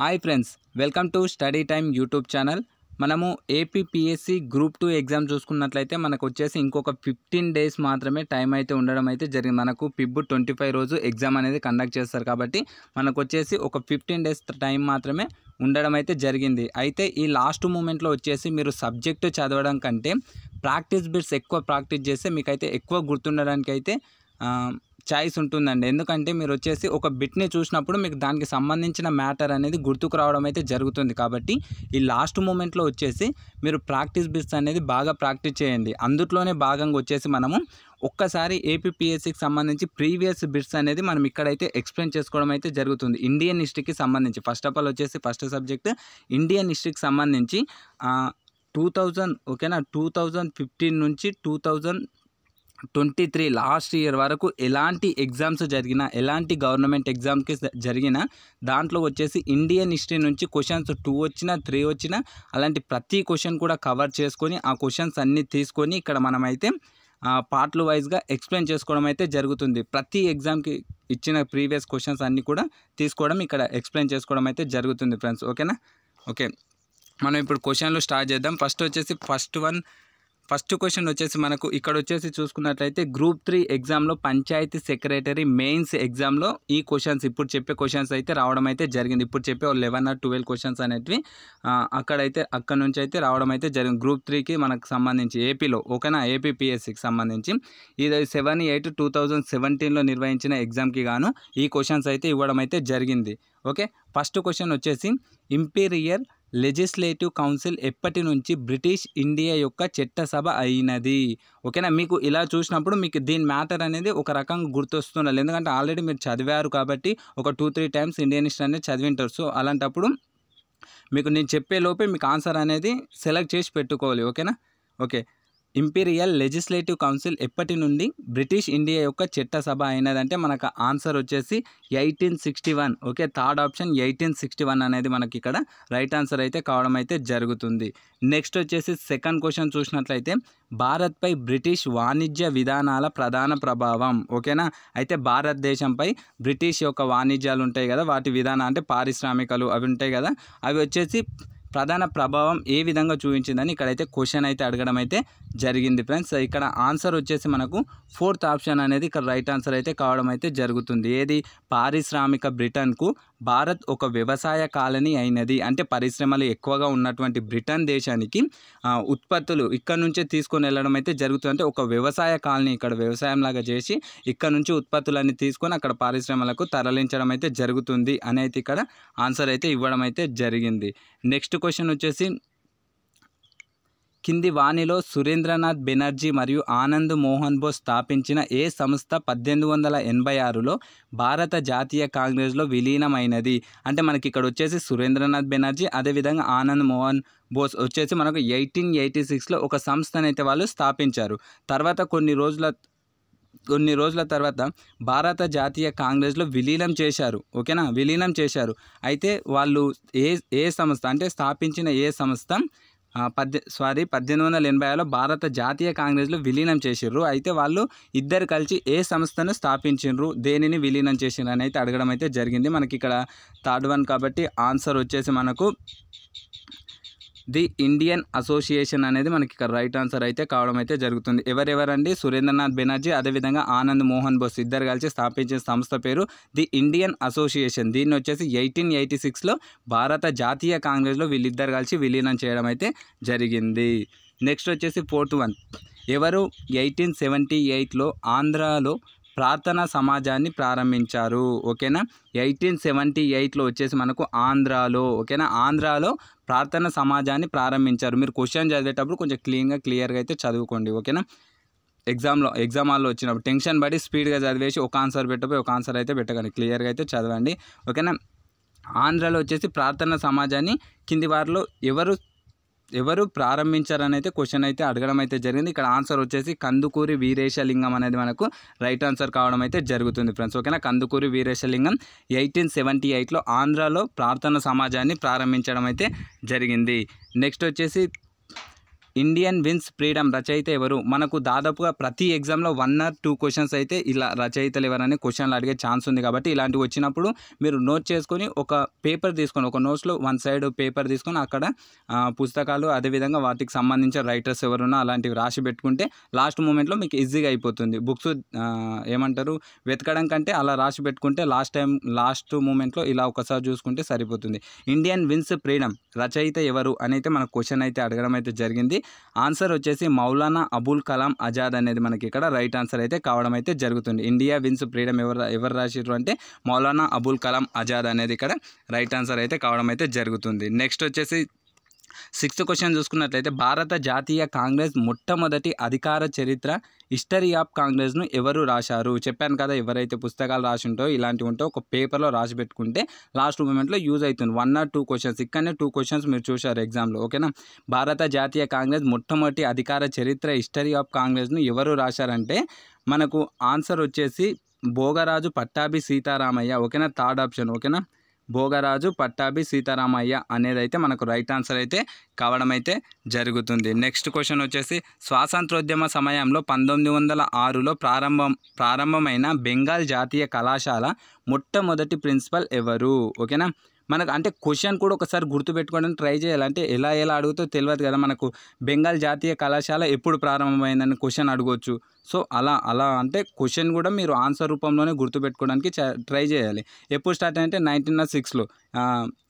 hi friends welcome to study time YouTube channel మనము APPSC group two exam చూసుకున్నట్లయితే మనకు వచ్చేసి ఇంకొక ఫిఫ్టీన్ డేస్ మాత్రమే టైం అయితే ఉండడం అయితే జరిగింది మనకు పిబ్బు ట్వంటీ ఫైవ్ రోజు ఎగ్జామ్ అనేది కండక్ట్ చేస్తారు కాబట్టి మనకు వచ్చేసి ఒక ఫిఫ్టీన్ డేస్ టైం మాత్రమే ఉండడం అయితే జరిగింది అయితే ఈ లాస్ట్ మూమెంట్లో వచ్చేసి మీరు సబ్జెక్టు చదవడం కంటే ప్రాక్టీస్ బిట్స్ ఎక్కువ ప్రాక్టీస్ చేస్తే మీకైతే ఎక్కువ గుర్తుండడానికి అయితే ఛాయిస్ ఉంటుందండి ఎందుకంటే మీరు వచ్చేసి ఒక బిట్ని చూసినప్పుడు మీకు దానికి సంబంధించిన మ్యాటర్ అనేది గుర్తుకు రావడం అయితే జరుగుతుంది కాబట్టి ఈ లాస్ట్ మూమెంట్లో వచ్చేసి మీరు ప్రాక్టీస్ బిట్స్ అనేది బాగా ప్రాక్టీస్ చేయండి అందుట్లోనే భాగంగా వచ్చేసి మనము ఒక్కసారి ఏపీపీఎస్సికి సంబంధించి ప్రీవియస్ బిట్స్ అనేది మనం ఇక్కడైతే ఎక్స్ప్లెయిన్ చేసుకోవడం అయితే జరుగుతుంది ఇండియన్ హిస్టరీకి సంబంధించి ఫస్ట్ ఆఫ్ ఆల్ వచ్చేసి ఫస్ట్ సబ్జెక్ట్ ఇండియన్ హిస్టరీకి సంబంధించి టూ థౌజండ్ ఓకేనా టూ థౌజండ్ ఫిఫ్టీన్ నుంచి two thousand twenty three last year వరకు ఎలాంటి ఎగ్జామ్స్ జరిగినా ఎలాంటి గవర్నమెంట్ ఎగ్జామ్కి జరిగినా దాంట్లో వచ్చేసి ఇండియన్ హిస్టరీ నుంచి క్వశ్చన్స్ టూ వచ్చినా త్రీ వచ్చినా అలాంటి ప్రతి క్వశ్చన్ కూడా కవర్ చేసుకొని ఆ క్వశ్చన్స్ అన్నీ తీసుకొని ఇక్కడ మనమైతే పార్ట్లు వైజ్గా ఎక్స్ప్లెయిన్ చేసుకోవడం అయితే జరుగుతుంది ప్రతి ఎగ్జామ్కి ఇచ్చిన ప్రీవియస్ క్వశ్చన్స్ అన్నీ కూడా తీసుకోవడం ఇక్కడ ఎక్స్ప్లెయిన్ చేసుకోవడం అయితే జరుగుతుంది ఫ్రెండ్స్ ఓకేనా ఓకే మనం ఇప్పుడు క్వశ్చన్లు స్టార్ట్ చేద్దాం ఫస్ట్ వచ్చేసి ఫస్ట్ వన్ ఫస్ట్ క్వశ్చన్ వచ్చేసి మనకు ఇక్కడ వచ్చేసి చూసుకున్నట్లయితే గ్రూప్ త్రీ ఎగ్జామ్లో పంచాయతీ సెక్రటరీ మెయిన్స్ ఎగ్జామ్లో ఈ క్వశ్చన్స్ ఇప్పుడు చెప్పే క్వశ్చన్స్ అయితే రావడం అయితే జరిగింది ఇప్పుడు చెప్పే లెవెన్ ఆర్ ట్వెల్వ్ క్వశ్చన్స్ అనేటివి అక్కడైతే అక్కడ నుంచి అయితే రావడం అయితే జరిగింది గ్రూప్ త్రీకి మనకు సంబంధించి ఏపీలో ఓకేనా ఏపీ పిఎస్సికి సంబంధించి ఇది సెవెన్ ఎయిట్ టూ థౌజండ్ సెవెంటీన్లో నిర్వహించిన ఎగ్జామ్కి గాను ఈ క్వశ్చన్స్ అయితే ఇవ్వడం అయితే జరిగింది ఓకే ఫస్ట్ క్వశ్చన్ వచ్చేసి ఇంపీరియర్ లెజిస్లేటివ్ కౌన్సిల్ ఎప్పటి నుంచి బ్రిటిష్ ఇండియా యొక్క చట్టసభ అయినది ఓకేనా మీకు ఇలా చూసినప్పుడు మీకు దీని మ్యాటర్ అనేది ఒక రకంగా గుర్తొస్తున్నారు ఎందుకంటే ఆల్రెడీ మీరు చదివారు కాబట్టి ఒక two three times Indian history అనేది చదివింటారు సో అలాంటప్పుడు మీకు నేను చెప్పే లోపే మీకు ఆన్సర్ అనేది సెలెక్ట్ చేసి పెట్టుకోవాలి ఓకేనా ఓకే ఇంపీరియల్ లెజిస్లేటివ్ కౌన్సిల్ ఎప్పటి నుండి బ్రిటిష్ ఇండియా యొక్క చట్టసభ అయినదంటే మనకు ఆన్సర్ వచ్చేసి eighteen sixty one okay third option eighteen sixty one అనేది మనకి ఇక్కడ రైట్ ఆన్సర్ అయితే కావడం అయితే జరుగుతుంది నెక్స్ట్ వచ్చేసి సెకండ్ క్వశ్చన్ చూసినట్లయితే భారత్పై బ్రిటిష్ వాణిజ్య విధానాల ప్రధాన ప్రభావం ఓకేనా అయితే భారతదేశంపై బ్రిటిష్ యొక్క వాణిజ్యాలు ఉంటాయి కదా వాటి విధానం అంటే పారిశ్రామికలు అవి ఉంటాయి కదా అవి వచ్చేసి ప్రధాన ప్రభావం ఏ విధంగా చూపించిందని ఇక్కడైతే క్వశ్చన్ అయితే అడగడం అయితే జరిగింది ఫ్రెండ్స్ ఇక్కడ ఆన్సర్ వచ్చేసి మనకు ఫోర్త్ ఆప్షన్ అనేది ఇక్కడ రైట్ ఆన్సర్ అయితే కావడం అయితే జరుగుతుంది ఏది పారిశ్రామిక బ్రిటన్కు భారత్ ఒక వ్యవసాయ కాలనీ అయినది అంటే పరిశ్రమలు ఎక్కువగా ఉన్నటువంటి బ్రిటన్ దేశానికి ఉత్పత్తులు ఇక్కడ నుంచే తీసుకొని వెళ్ళడం అయితే జరుగుతుంది అంటే ఒక వ్యవసాయ కాలనీ ఇక్కడ వ్యవసాయం లాగా చేసి ఇక్కడ నుంచి ఉత్పత్తులన్నీ తీసుకొని అక్కడ పారిశ్రమలకు తరలించడం అయితే జరుగుతుంది అనేది ఇక్కడ ఆన్సర్ అయితే ఇవ్వడం అయితే జరిగింది నెక్స్ట్ క్వశ్చన్ వచ్చేసి కింది వాణిలో సురేంద్రనాథ్ బెనర్జీ మరియు ఆనంద్ మోహన్ బోస్ స్థాపించిన ఏ సంస్థ పద్దెనిమిది వందల ఎనభై ఆరులో భారత జాతీయ కాంగ్రెస్లో విలీనమైనది అంటే మనకి ఇక్కడ వచ్చేసి సురేంద్రనాథ్ బెనర్జీ అదేవిధంగా ఆనంద్ మోహన్ బోస్ వచ్చేసి మనకు ఎయిటీన్ ఎయిటీ సిక్స్లో ఒక సంస్థనైతే వాళ్ళు స్థాపించారు తర్వాత కొన్ని రోజుల కొన్ని రోజుల తర్వాత భారత జాతీయ కాంగ్రెస్లో విలీనం చేశారు ఓకేనా విలీనం చేశారు అయితే వాళ్ళు ఏ ఏ సంస్థ అంటే స్థాపించిన ఏ సంస్థ పద్దె సారీ పద్దెనిమిది వందల ఎనభై ఆరులో భారత జాతీయ కాంగ్రెస్లో విలీనం చేసిర్రు అయితే వాళ్ళు ఇద్దరు కలిసి ఏ సంస్థను స్థాపించిండ్రు దేనిని విలీనం చేసిండ్రు అని అయితే అడగడం అయితే జరిగింది మనకి ఇక్కడ థర్డ్ వన్ కాబట్టి ఆన్సర్ వచ్చేసి మనకు ది ఇండియన్ అసోసియేషన్ అనేది మనకి ఇక్కడ రైట్ ఆన్సర్ అయితే కావడం అయితే జరుగుతుంది ఎవరెవరండి సురేంద్రనాథ్ బెనర్జీ అదేవిధంగా ఆనంద్ మోహన్ బోస్ ఇద్దరు కలిసి స్థాపించిన సంస్థ పేరు ది ఇండియన్ అసోసియేషన్ దీన్ని వచ్చేసి ఎయిటీన్ ఎయిటీ సిక్స్లో భారత జాతీయ కాంగ్రెస్లో వీళ్ళిద్దరు కలిసి విలీనం చేయడం అయితే జరిగింది నెక్స్ట్ వచ్చేసి ఫోర్త్ వన్ ఎవరు ఎయిటీన్ సెవెంటీ ఎయిట్లో ఆంధ్రాలో ప్రార్థనా సమాజాన్ని ప్రారంభించారు ఓకేనా ఎయిటీన్ సెవెంటీ ఎయిట్లో వచ్చేసి మనకు ఆంధ్రాలో ఓకేనా ఆంధ్రాలో ప్రార్థన సమాజాన్ని ప్రారంభించారు మీరు క్వశ్చన్ చదివేటప్పుడు కొంచెం క్లీన్గా క్లియర్గా అయితే చదువుకోండి ఓకేనా ఎగ్జామ్లో ఎగ్జామ్ హాల్లో వచ్చినప్పుడు టెన్షన్ పడి స్పీడ్గా చదివేసి ఒక ఆన్సర్ పెట్టబోయి ఒక ఆన్సర్ అయితే పెట్టగండి క్లియర్గా అయితే చదవండి ఓకేనా ఆంధ్రాలో వచ్చేసి ప్రార్థన సమాజాన్ని కింది వారిలో ఎవరు ఎవరు ప్రారంభించారని అయితే క్వశ్చన్ అయితే అడగడం అయితే జరిగింది ఇక్కడ ఆన్సర్ వచ్చేసి కందుకూరి వీరేశలింగం అనేది మనకు రైట్ ఆన్సర్ కావడం అయితే జరుగుతుంది ఫ్రెండ్స్ ఓకేనా కందుకూరి వీరేశలింగం ఎయిటీన్ సెవెంటీ ఎయిట్లో ఆంధ్రాలో ప్రార్థన సమాజాన్ని ప్రారంభించడం అయితే జరిగింది నెక్స్ట్ వచ్చేసి ఇండియన్ విన్స్ ఫ్రీడమ్ రచయిత ఎవరు మనకు దాదాపుగా ప్రతి ఎగ్జామ్లో వన్ ఆర్ టూ క్వశ్చన్స్ అయితే ఇలా రచయితలు ఎవరని క్వశ్చన్లు అడిగే ఛాన్స్ ఉంది కాబట్టి ఇలాంటివి వచ్చినప్పుడు మీరు నోట్ చేసుకొని ఒక పేపర్ తీసుకొని ఒక నోట్స్లో వన్ సైడ్ పేపర్ తీసుకొని అక్కడ పుస్తకాలు అదేవిధంగా వాటికి సంబంధించిన రైటర్స్ ఎవరున్నా అలాంటివి రాసి పెట్టుకుంటే లాస్ట్ మూమెంట్లో మీకు ఈజీగా అయిపోతుంది బుక్స్ ఏమంటారు వెతకడం కంటే అలా రాసి పెట్టుకుంటే లాస్ట్ టైం లాస్ట్ మూమెంట్లో ఇలా ఒకసారి చూసుకుంటే సరిపోతుంది ఇండియన్ విన్స్ ఫ్రీడమ్ రచయిత ఎవరు అని అయితే మనకు క్వశ్చన్ అయితే అడగడం అయితే జరిగింది ఆన్సర్ వచ్చేసి మౌలానా అబుల్ కలాం ఆజాద్ అనేది మనకి ఇక్కడ రైట్ ఆన్సర్ అయితే కావడం అయితే జరుగుతుంది ఇండియా విన్స్ ఫ్రీడమ్ ఎవరు ఎవరు రాసిరు అంటే మౌలానా అబుల్ కలాం ఆజాద్ అనేది ఇక్కడ రైట్ ఆన్సర్ అయితే కావడం అయితే జరుగుతుంది నెక్స్ట్ వచ్చేసి సిక్స్త్ క్వశ్చన్ చూసుకున్నట్లయితే భారత జాతీయ కాంగ్రెస్ మొట్టమొదటి అధికార చరిత్ర హిస్టరీ ఆఫ్ కాంగ్రెస్ను ఎవరు రాశారు చెప్పాను కదా ఎవరైతే పుస్తకాలు రాసి ఉంటో ఇలాంటివి ఉంటో ఒక పేపర్లో రాసి పెట్టుకుంటే లాస్ట్ మూమెంట్లో యూజ్ అవుతుంది వన్ ఆర్ టూ క్వశ్చన్స్ ఇక్కడనే టూ క్వశ్చన్స్ మీరు చూశారు ఎగ్జామ్లో ఓకేనా భారత జాతీయ కాంగ్రెస్ మొట్టమొదటి అధికార చరిత్ర హిస్టరీ ఆఫ్ కాంగ్రెస్ను ఎవరు రాశారంటే మనకు ఆన్సర్ వచ్చేసి భోగరాజు పట్టాభి సీతారామయ్య ఓకేనా థర్డ్ ఆప్షన్ ఓకేనా భోగరాజు పట్టాభి సీతారామయ్య అనేది అయితే మనకు రైట్ ఆన్సర్ అయితే కావడం అయితే జరుగుతుంది నెక్స్ట్ క్వశ్చన్ వచ్చేసి స్వాతంత్రోద్యమ సమయంలో పంతొమ్మిది వందల ఆరులో ప్రారంభం ప్రారంభమైన బెంగాల్ జాతీయ కళాశాల మొట్టమొదటి ప్రిన్సిపల్ ఎవరు ఓకేనా మనకు అంటే క్వశ్చన్ కూడా ఒకసారి గుర్తుపెట్టుకోవడానికి ట్రై చేయాలి అంటే ఎలా ఎలా అడుగుతో తెలియదు కదా మనకు బెంగాల్ జాతీయ కళాశాల ఎప్పుడు ప్రారంభమైందని క్వశ్చన్ అడగవచ్చు సో అలా అలా అంటే క్వశ్చన్ కూడా మీరు ఆన్సర్ రూపంలోనే గుర్తుపెట్టుకోవడానికి ట్రై చేయాలి ఎప్పుడు స్టార్ట్ అంటే నైన్టీన్ సిక్స్లో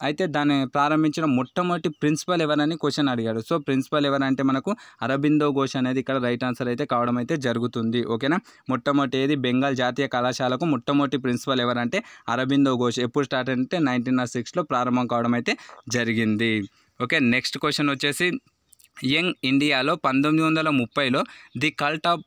అయితే దాన్ని ప్రారంభించిన మొట్టమొదటి ప్రిన్సిపల్ ఎవరని క్వశ్చన్ అడిగాడు సో ప్రిన్సిపల్ ఎవరంటే మనకు అరబిందో ఘోష్ అనేది ఇక్కడ రైట్ ఆన్సర్ అయితే కావడం అయితే జరుగుతుంది ఓకేనా మొట్టమొదటి ఏది బెంగాల్ జాతీయ కళాశాలకు మొట్టమొదటి ప్రిన్సిపల్ ఎవరంటే అరబిందో ఘోష్ ఎప్పుడు స్టార్ట్ అంటే నైన్టీన్ సిక్స్ నెక్స్ట్లో ప్రారంభం కావడం అయితే జరిగింది ఓకే నెక్స్ట్ క్వశ్చన్ వచ్చేసి యంగ్ ఇండియాలో పంతొమ్మిది వందల ముప్పైలో ది కల్ట్ ఆఫ్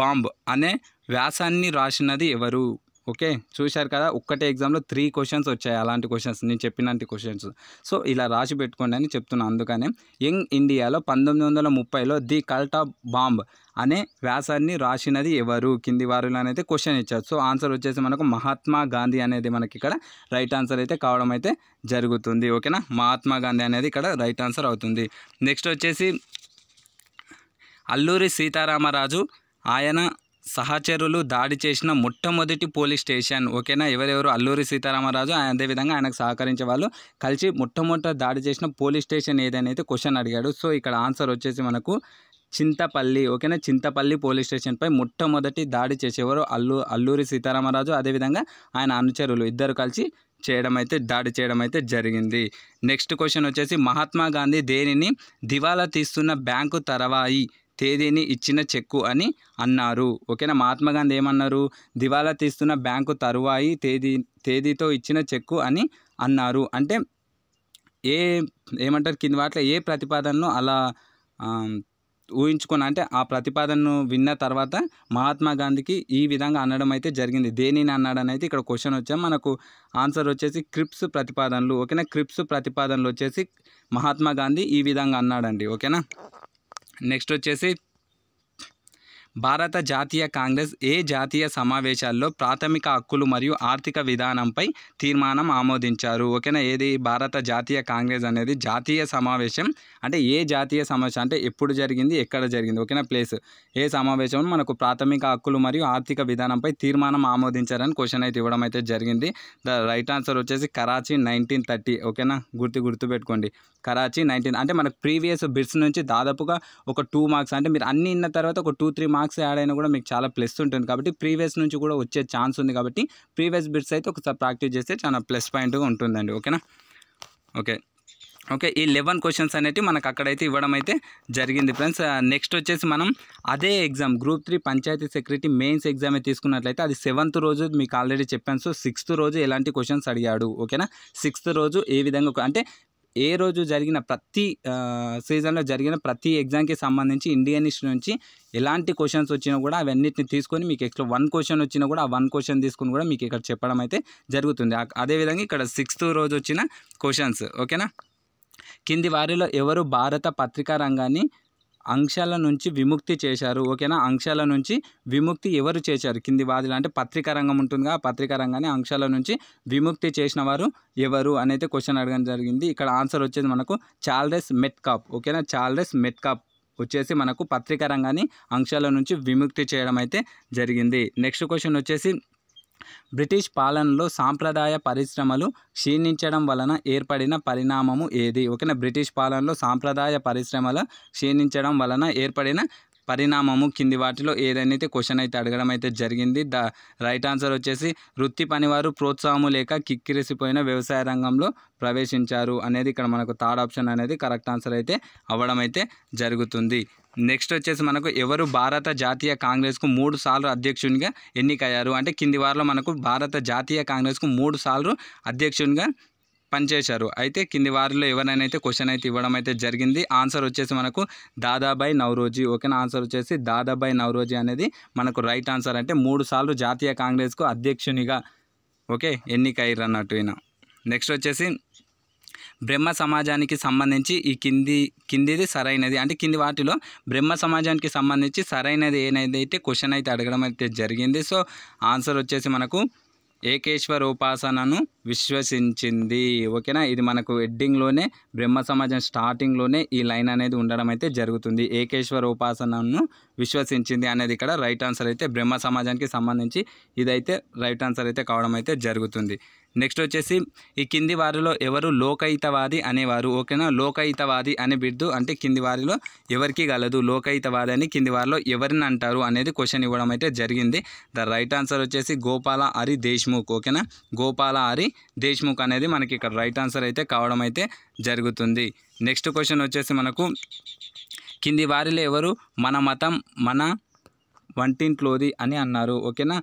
బాంబ్ అనే వ్యాసాన్ని రాసినది ఎవరు ఓకే చూశారు కదా ఒక్కటే ఎగ్జామ్లో త్రీ క్వశ్చన్స్ వచ్చాయి అలాంటి క్వశ్చన్స్ నేను చెప్పినంటి క్వశ్చన్స్ సో ఇలా రాసి పెట్టుకోండి అని చెప్తున్నాను అందుకనే యంగ్ ఇండియాలో పంతొమ్మిది వందల ముప్పైలో ది కల్టా బాంబ్ అనే వ్యాసాన్ని రాసినది ఎవరు కింది వారిలో అయితే క్వశ్చన్ ఇచ్చారు సో ఆన్సర్ వచ్చేసి మనకు మహాత్మా గాంధీ అనేది మనకి ఇక్కడ రైట్ ఆన్సర్ అయితే కావడం అయితే జరుగుతుంది ఓకేనా మహాత్మా గాంధీ అనేది ఇక్కడ రైట్ ఆన్సర్ అవుతుంది నెక్స్ట్ వచ్చేసి అల్లూరి సీతారామరాజు ఆయన సహచరులు దాడి చేసిన మొట్టమొదటి పోలీస్ స్టేషన్ ఓకేనా ఎవరెవరు అల్లూరి సీతారామరాజు అదేవిధంగా ఆయనకు సహకరించే వాళ్ళు కలిసి మొట్టమొదట దాడి చేసిన పోలీస్ స్టేషన్ అయితే క్వశ్చన్ అడిగాడు సో ఇక్కడ ఆన్సర్ వచ్చేసి మనకు చింతపల్లి ఓకేనా చింతపల్లి పోలీస్ స్టేషన్పై మొట్టమొదటి దాడి చేసేవారు అల్లు అల్లూరి సీతారామరాజు అదేవిధంగా ఆయన అనుచరులు ఇద్దరు కలిసి చేయడం అయితే దాడి చేయడం అయితే జరిగింది నెక్స్ట్ క్వశ్చన్ వచ్చేసి మహాత్మా గాంధీ దేనిని దివాలా తీస్తున్న బ్యాంకు తరవాయి తేదీని ఇచ్చిన చెక్కు అని అన్నారు ఓకేనా మహాత్మా గాంధీ ఏమన్నారు దివాలా తీస్తున్న బ్యాంకు తరువాయి తేదీ తేదీతో ఇచ్చిన చెక్కు అని అన్నారు అంటే ఏ ఏమంటారు కింద వాటిలో ఏ ప్రతిపాదనను అలా ఊహించుకున్న అంటే ఆ ప్రతిపాదనను విన్న తర్వాత మహాత్మా గాంధీకి ఈ విధంగా అనడం అయితే జరిగింది దేనిని అన్నాడని అయితే ఇక్కడ క్వశ్చన్ వచ్చాం మనకు ఆన్సర్ వచ్చేసి క్రిప్స్ ప్రతిపాదనలు ఓకేనా క్రిప్స్ ప్రతిపాదనలు వచ్చేసి మహాత్మా గాంధీ ఈ విధంగా అన్నాడండి ఓకేనా నెక్స్ట్ వచ్చేసి భారత జాతీయ కాంగ్రెస్ ఏ జాతీయ సమావేశాల్లో ప్రాథమిక హక్కులు మరియు ఆర్థిక విధానంపై తీర్మానం ఆమోదించారు ఓకేనా ఏది భారత జాతీయ కాంగ్రెస్ అనేది జాతీయ సమావేశం అంటే ఏ జాతీయ సమావేశం అంటే ఎప్పుడు జరిగింది ఎక్కడ జరిగింది ఓకేనా ప్లేస్ ఏ సమావేశం మనకు ప్రాథమిక హక్కులు మరియు ఆర్థిక విధానంపై తీర్మానం ఆమోదించారని క్వశ్చన్ అయితే ఇవ్వడం అయితే జరిగింది ద రైట్ ఆన్సర్ వచ్చేసి కరాచీ నైన్టీన్ థర్టీ ఓకేనా గుర్తు గుర్తుపెట్టుకోండి కరాచీ నైన్టీన్ అంటే మనకు ప్రీవియస్ బిట్స్ నుంచి దాదాపుగా ఒక టూ మార్క్స్ అంటే మీరు అన్ని ఇన్న తర్వాత ఒక two three marks marks add అయినా కూడా మీకు చాలా ప్లస్ ఉంటుంది కాబట్టి ప్రీవియస్ నుంచి కూడా వచ్చే ఛాన్స్ ఉంది కాబట్టి ప్రీవియస్ బిట్స్ అయితే ఒకసారి ప్రాక్టీస్ చేస్తే చాలా ప్లస్ పాయింట్గా ఉంటుందండి ఓకేనా ఓకే ఓకే ఈ లెవెన్ క్వశ్చన్స్ అనేవి మనకు అక్కడైతే ఇవ్వడం అయితే జరిగింది ఫ్రెండ్స్ నెక్స్ట్ వచ్చేసి మనం అదే exam group three panchayat secretary mains exam తీసుకున్నట్లయితే అది సెవెంత్ రోజు మీకు ఆల్రెడీ చెప్పాను సో సిక్స్త్ రోజు ఎలాంటి క్వశ్చన్స్ అడిగాడు ఓకేనా సిక్స్త్ రోజు ఏ విధంగా అంటే ఏ రోజు జరిగిన ప్రతి సీజన్లో జరిగిన ప్రతి ఎగ్జామ్కి సంబంధించి ఇండియన్ హిస్టరీ నుంచి ఎలాంటి క్వశ్చన్స్ వచ్చినా కూడా అవన్నిటిని తీసుకొని మీకు ఎక్స్ట్రా వన్ క్వశ్చన్ వచ్చినా కూడా ఆ వన్ క్వశ్చన్ తీసుకుని కూడా మీకు ఇక్కడ చెప్పడం అయితే జరుగుతుంది అదేవిధంగా ఇక్కడ సిక్స్త్ రోజు వచ్చిన క్వశ్చన్స్ ఓకేనా కింది వారిలో ఎవరు భారత పత్రికా రంగాన్ని అంశాల నుంచి విముక్తి చేశారు ఓకేనా అంశాల నుంచి విముక్తి ఎవరు చేశారు కింది వాదులు అంటే పత్రికా రంగం ఉంటుందిగా పత్రికా రంగాన్ని అంశాల నుంచి విముక్తి చేసిన వారు ఎవరు అనేది క్వశ్చన్ అడగడం జరిగింది ఇక్కడ ఆన్సర్ వచ్చేది మనకు చార్లెస్ మెట్కాప్ ఓకేనా చార్లెస్ మెట్కాప్ వచ్చేసి మనకు పత్రికా రంగాన్ని అంశాల నుంచి విముక్తి చేయడం అయితే జరిగింది నెక్స్ట్ క్వశ్చన్ వచ్చేసి బ్రిటిష్ పాలనలో సాంప్రదాయ పరిశ్రమలు క్షీణించడం వలన ఏర్పడిన పరిణామము ఏది ఓకేనా బ్రిటిష్ పాలనలో సాంప్రదాయ పరిశ్రమల క్షీణించడం వలన ఏర్పడిన పరిణామము కింది వాటిలో ఏదైనా క్వశ్చన్ అయితే అడగడం అయితే జరిగింది ద రైట్ ఆన్సర్ వచ్చేసి వృత్తి పనివారు ప్రోత్సాహము లేక కిక్కిరిసిపోయిన వ్యవసాయ రంగంలో ప్రవేశించారు అనేది ఇక్కడ మనకు థర్డ్ ఆప్షన్ అనేది కరెక్ట్ ఆన్సర్ అయితే అవ్వడం అయితే జరుగుతుంది నెక్స్ట్ వచ్చేసి మనకు ఎవరు భారత జాతీయ కాంగ్రెస్కు మూడు సార్లు అధ్యక్షునిగా ఎన్నికయ్యారు అంటే కింది వారిలో మనకు భారత జాతీయ కాంగ్రెస్కు మూడు సార్లు అధ్యక్షునిగా పనిచేశారు అయితే కింది వారిలో ఎవరైనా అయితే క్వశ్చన్ అయితే ఇవ్వడం అయితే జరిగింది ఆన్సర్ వచ్చేసి మనకు దాదాబాయ్ నవరోజీ ఓకేనా ఆన్సర్ వచ్చేసి దాదాబాయ్ నవరోజీ అనేది మనకు రైట్ ఆన్సర్ అంటే మూడు సార్లు జాతీయ కాంగ్రెస్కు అధ్యక్షునిగా ఓకే ఎన్నికయ్యారు అన్నట్టు ఈయన నెక్స్ట్ వచ్చేసి బ్రహ్మ సమాజానికి సంబంధించి ఈ కింది కిందిది సరైనది అంటే కింది వాటిలో బ్రహ్మ సమాజానికి సంబంధించి సరైనది ఏనైతే క్వశ్చన్ అయితే అడగడం అయితే జరిగింది సో ఆన్సర్ వచ్చేసి మనకు ఏకేశ్వర ఉపాసనను విశ్వసించింది ఓకేనా ఇది మనకు ఎడ్డింగ్లోనే బ్రహ్మ సమాజం స్టార్టింగ్లోనే ఈ లైన్ అనేది ఉండడం అయితే జరుగుతుంది ఏకేశ్వర ఉపాసనను విశ్వసించింది అనేది ఇక్కడ రైట్ ఆన్సర్ అయితే బ్రహ్మ సమాజానికి సంబంధించి ఇదైతే రైట్ ఆన్సర్ అయితే కావడం అయితే జరుగుతుంది నెక్స్ట్ వచ్చేసి ఈ కింది వారిలో ఎవరు లోకయితవాది అనేవారు ఓకేనా లోకయితవాది అనే బిడ్దు అంటే కింది వారిలో ఎవరికి గలదు లోకయితవాది అని కింది వారిలో ఎవరిని అంటారు అనేది క్వశ్చన్ ఇవ్వడం అయితే జరిగింది ద రైట్ ఆన్సర్ వచ్చేసి గోపాల హరి దేశ్ముఖ్ ఓకేనా గోపాల హరి దేశ్ముఖ్ అనేది మనకి ఇక్కడ రైట్ ఆన్సర్ అయితే కావడం అయితే జరుగుతుంది నెక్స్ట్ క్వశ్చన్ వచ్చేసి మనకు కింది వారిలో ఎవరు మన మతం మన వంటింట్లోది అని అన్నారు ఓకేనా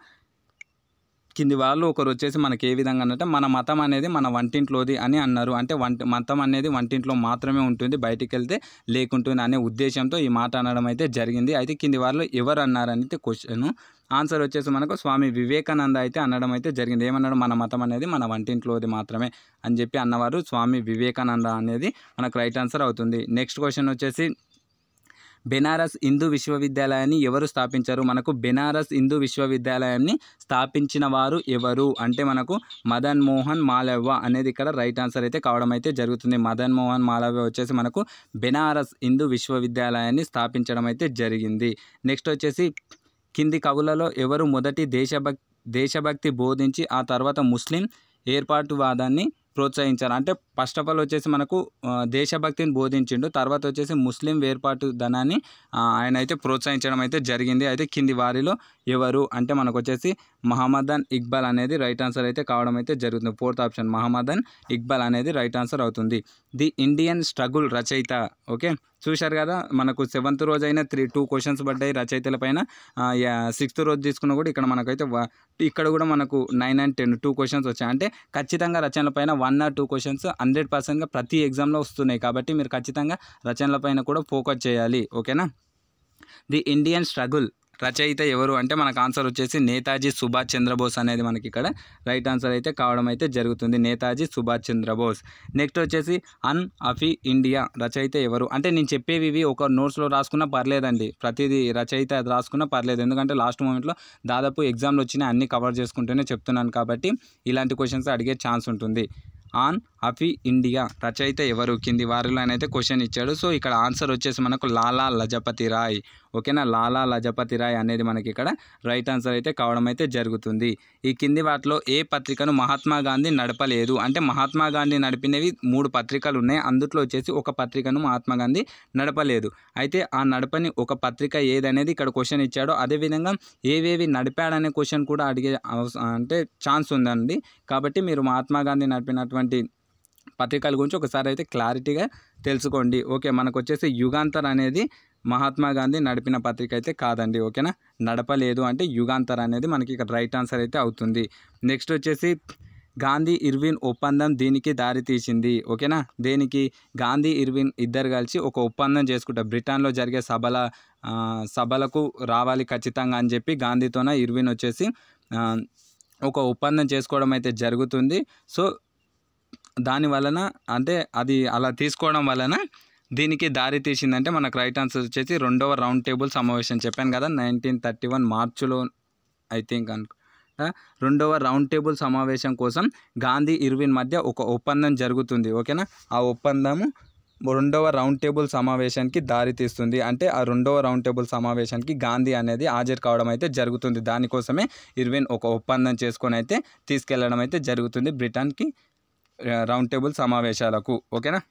కింది వాళ్ళు ఒకరు వచ్చేసి మనకి ఏ విధంగా అంటే మన మతం అనేది మన వంటింట్లోది అని అన్నారు అంటే వంట మతం అనేది వంటింట్లో మాత్రమే ఉంటుంది బయటికి వెళ్తే లేకుంటుంది అనే ఉద్దేశంతో ఈ మాట అనడం అయితే జరిగింది అయితే కింది వాళ్ళు ఎవరు అన్నారనేది క్వశ్చన్ ఆన్సర్ వచ్చేసి మనకు స్వామి వివేకానంద అయితే అనడం అయితే జరిగింది ఏమన్నాడు మన మతం అనేది మన వంటింట్లోది మాత్రమే అని చెప్పి అన్నవారు స్వామి వివేకానంద అనేది మనకు రైట్ ఆన్సర్ అవుతుంది నెక్స్ట్ క్వశ్చన్ వచ్చేసి బెనారస్ హిందూ విశ్వవిద్యాలయాన్ని ఎవరు స్థాపించారు మనకు బెనారస్ హిందూ విశ్వవిద్యాలయాన్ని స్థాపించిన వారు ఎవరు అంటే మనకు మదన్ మోహన్ మాలవ్వ అనేది ఇక్కడ రైట్ ఆన్సర్ అయితే కావడం అయితే జరుగుతుంది మదన్ మోహన్ మాలవ్య వచ్చేసి మనకు బెనారస్ హిందూ విశ్వవిద్యాలయాన్ని స్థాపించడం అయితే జరిగింది నెక్స్ట్ వచ్చేసి కింది కవులలో ఎవరు మొదటి దేశభక్ దేశభక్తి బోధించి ఆ తర్వాత ముస్లిం ఏర్పాటువాదాన్ని ప్రోత్సహించారు అంటే ఫస్ట్ ఆఫ్ ఆల్ వచ్చేసి మనకు దేశభక్తిని బోధించిండు తర్వాత వచ్చేసి ముస్లిం వేర్పాటు ధనాన్ని ఆయన అయితే ప్రోత్సహించడం అయితే జరిగింది అయితే కింది వారిలో ఎవరు అంటే మనకు వచ్చేసి మహమ్మదన్ ఇక్బాల్ అనేది రైట్ ఆన్సర్ అయితే కావడం అయితే జరుగుతుంది ఫోర్త్ ఆప్షన్ మహమ్మదన్ ఇక్బాల్ అనేది రైట్ ఆన్సర్ అవుతుంది ది ఇండియన్ స్ట్రగుల్ రచయిత ఓకే చూశారు కదా మనకు సెవెంత్ రోజు అయినా త్రీ టూ క్వశ్చన్స్ పడ్డాయి రచయితల పైన సిక్స్త్ రోజు తీసుకున్న కూడా ఇక్కడ మనకైతే ఇక్కడ కూడా మనకు nine and ten two questions వచ్చాయి అంటే ఖచ్చితంగా రచనల పైన one or two questions hundred పర్సెంట్గా ప్రతి ఎగ్జామ్లో వస్తున్నాయి కాబట్టి మీరు ఖచ్చితంగా రచనల పైన కూడా ఫోకస్ చేయాలి ఓకేనా ది ఇండియన్ స్ట్రగుల్ రచయిత ఎవరు అంటే మనకు ఆన్సర్ వచ్చేసి నేతాజీ సుభాష్ చంద్రబోస్ అనేది మనకి ఇక్కడ రైట్ ఆన్సర్ అయితే కావడం అయితే జరుగుతుంది నేతాజీ సుభాష్ చంద్రబోస్ నెక్స్ట్ వచ్చేసి అన్ అఫీ ఇండియా రచయిత ఎవరు అంటే నేను చెప్పేవి ఇవి ఒక నోట్స్లో రాసుకున్నా పర్లేదండి ప్రతిదీ రచయిత రాసుకున్నా పర్లేదు ఎందుకంటే లాస్ట్ మూమెంట్లో దాదాపు ఎగ్జామ్లు వచ్చినా అన్నీ కవర్ చేసుకుంటూనే చెప్తున్నాను కాబట్టి ఇలాంటి క్వశ్చన్స్ అడిగే ఛాన్స్ ఉంటుంది ఆన్ అఫీ ఇండియా రచయిత ఎవరు కింది వారిలో అయితే క్వశ్చన్ ఇచ్చాడు సో ఇక్కడ ఆన్సర్ వచ్చేసి మనకు లాలా లజపతి రాయ్ ఓకేనా లాలా లజపతి రాయ్ అనేది మనకి ఇక్కడ రైట్ ఆన్సర్ అయితే కావడం అయితే జరుగుతుంది ఈ కింది వాటిలో ఏ పత్రికను మహాత్మా గాంధీ నడపలేదు అంటే మహాత్మా గాంధీ నడిపినవి మూడు పత్రికలు ఉన్నాయి అందుట్లో వచ్చేసి ఒక పత్రికను మహాత్మా గాంధీ నడపలేదు అయితే ఆ నడపని ఒక పత్రిక ఏదనేది ఇక్కడ క్వశ్చన్ ఇచ్చాడో అదేవిధంగా ఏవేవి నడిపాడనే క్వశ్చన్ కూడా అడిగే అంటే ఛాన్స్ ఉందండి కాబట్టి మీరు మహాత్మా గాంధీ నడిపినటువంటి పత్రికల గురించి ఒకసారి అయితే క్లారిటీగా తెలుసుకోండి ఓకే మనకు వచ్చేసి యుగాంతర్ అనేది మహాత్మా గాంధీ నడిపిన పత్రిక అయితే కాదండి ఓకేనా నడపలేదు అంటే యుగాంతర్ అనేది మనకి ఇక్కడ రైట్ ఆన్సర్ అయితే అవుతుంది నెక్స్ట్ వచ్చేసి గాంధీ ఇర్విన్ ఒప్పందం దీనికి దారితీసింది ఓకేనా దేనికి గాంధీ ఇర్విన్ ఇద్దరు కలిసి ఒక ఒప్పందం చేసుకుంటారు బ్రిటన్లో జరిగే సభల సభలకు రావాలి ఖచ్చితంగా అని చెప్పి గాంధీతోన ఇర్విన్ వచ్చేసి ఒక ఒప్పందం చేసుకోవడం అయితే జరుగుతుంది సో దాని వలన అంటే అది అలా తీసుకోవడం వలన దీనికి దారి తీసిందంటే మనకు రైట్ ఆన్సర్ వచ్చేసి రెండవ రౌండ్ టేబుల్ సమావేశం చెప్పాను కదా నైన్టీన్ థర్టీ వన్ మార్చిలో ఐ థింక్ అనుకో రెండవ రౌండ్ టేబుల్ సమావేశం కోసం గాంధీ ఇర్విన్ మధ్య ఒక ఒప్పందం జరుగుతుంది ఓకేనా ఆ ఒప్పందము రెండవ రౌండ్ టేబుల్ సమావేశానికి దారితీస్తుంది అంటే ఆ రెండవ రౌండ్ టేబుల్ సమావేశానికి గాంధీ అనేది హాజరు కావడం అయితే జరుగుతుంది దానికోసమే ఇర్విన్ ఒక ఒప్పందం చేసుకొని అయితే తీసుకెళ్లడం అయితే జరుగుతుంది బ్రిటన్కి రౌండ్ టేబుల్ సమావేశాలకు ఓకేనా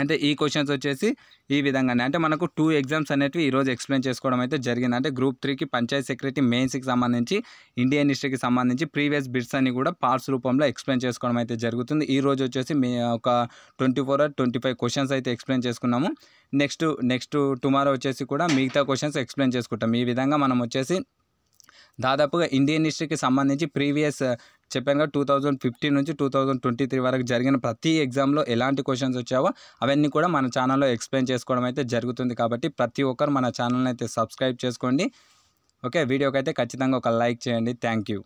అంటే ఈ క్వశ్చన్స్ వచ్చేసి ఈ విధంగానే అంటే మనకు టూ ఎగ్జామ్స్ అనేటివి ఈరోజు ఎక్స్ప్లెయిన్ చేసుకోవడం అయితే జరిగింది అంటే గ్రూప్ త్రీకి పంచాయత్ సెక్రటరీ మెయిన్స్కి సంబంధించి ఇండియన్ హిస్టరీకి సంబంధించి ప్రీవియస్ బిట్స్ అని కూడా పార్ట్స్ రూపంలో ఎక్స్ప్లెయిన్ చేసుకోవడం అయితే జరుగుతుంది ఈ రోజు వచ్చేసి మీ ఒక twenty four twenty five questions అయితే ఎక్స్ప్లెయిన్ చేసుకున్నాము నెక్స్ట్ నెక్స్ట్ టుమారో వచ్చేసి కూడా మిగతా క్వశ్చన్స్ ఎక్స్ప్లెయిన్ చేసుకుంటాం ఈ విధంగా మనం వచ్చేసి దాదాపుగా ఇండియన్ హిస్టరీకి సంబంధించి ప్రీవియస్ చెప్పాను కదా టూ థౌజండ్ ఫిఫ్టీన్ నుంచి టూ థౌజండ్ ట్వంటీ త్రీ వరకు జరిగిన ప్రతి ఎగ్జామ్లో ఎలాంటి క్వశ్చన్స్ వచ్చావో అవన్నీ కూడా మన ఛానల్లో ఎక్స్ప్లెయిన్ చేసుకోవడం అయితే జరుగుతుంది కాబట్టి ప్రతి ఒక్కరు మన ఛానల్ని అయితే సబ్స్క్రైబ్ చేసుకోండి ఓకే వీడియోకి అయితే ఖచ్చితంగా ఒక లైక్ చేయండి థ్యాంక్ యూ